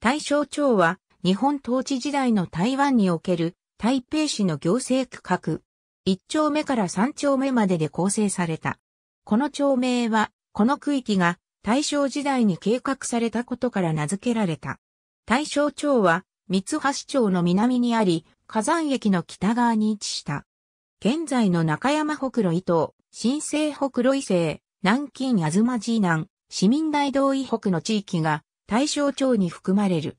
大正町は日本統治時代の台湾における台北市の行政区画。1丁目から3丁目までで構成された。この町名は、この区域が大正時代に計画されたことから名付けられた。大正町は三橋町の南にあり、火山駅の北側に位置した。現在の中山北路伊東、新生北路伊勢、南京東寺南、市民大道以北の地域が対象町に含まれる。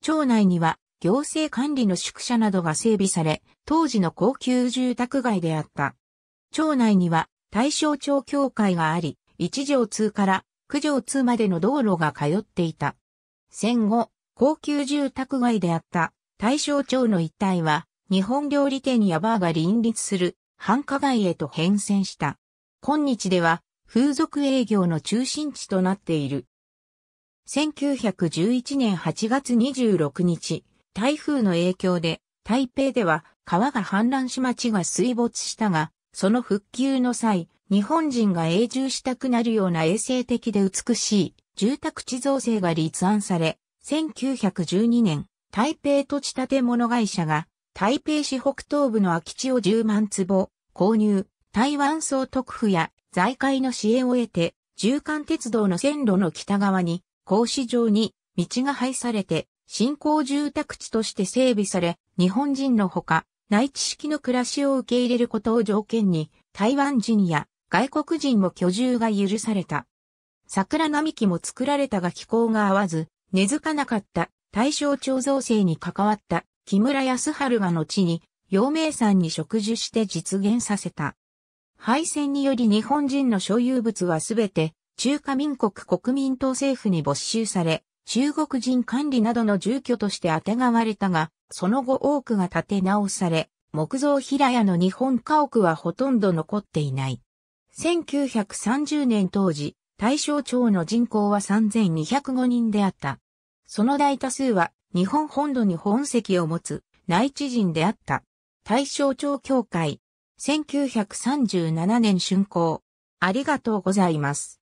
町内には行政管理の宿舎などが整備され、当時の高級住宅街であった。町内には対象町協会があり、一条通から九条通までの道路が通っていた。戦後、高級住宅街であった大正町の一帯は、日本料理店やバーが林立する繁華街へと変遷した。今日では、風俗営業の中心地となっている。1911年8月26日、台風の影響で、台北では川が氾濫し町が水没したが、その復旧の際、日本人が永住したくなるような衛生的で美しい住宅地造成が立案され、1912年、台北土地建物会社が台北市北東部の空き地を10万坪購入、台湾総督府や財界の支援を得て、縦貫鉄道の線路の北側に格子状に道が配されて、新興住宅地として整備され、日本人のほか、内地式の暮らしを受け入れることを条件に、台湾人や外国人も居住が許された。桜並木も作られたが気候が合わず、根付かなかった大正町造成に関わった木村康春が後に、陽明山に植樹して実現させた。敗戦により日本人の所有物はすべて中華民国国民党政府に没収され、中国人管理などの住居としてあてがわれたが、その後多くが建て直され、木造平屋の日本家屋はほとんど残っていない。1930年当時、大正町の人口は3205人であった。その大多数は日本本土に本籍を持つ内地人であった。大正町協会、1937年竣工。ありがとうございます。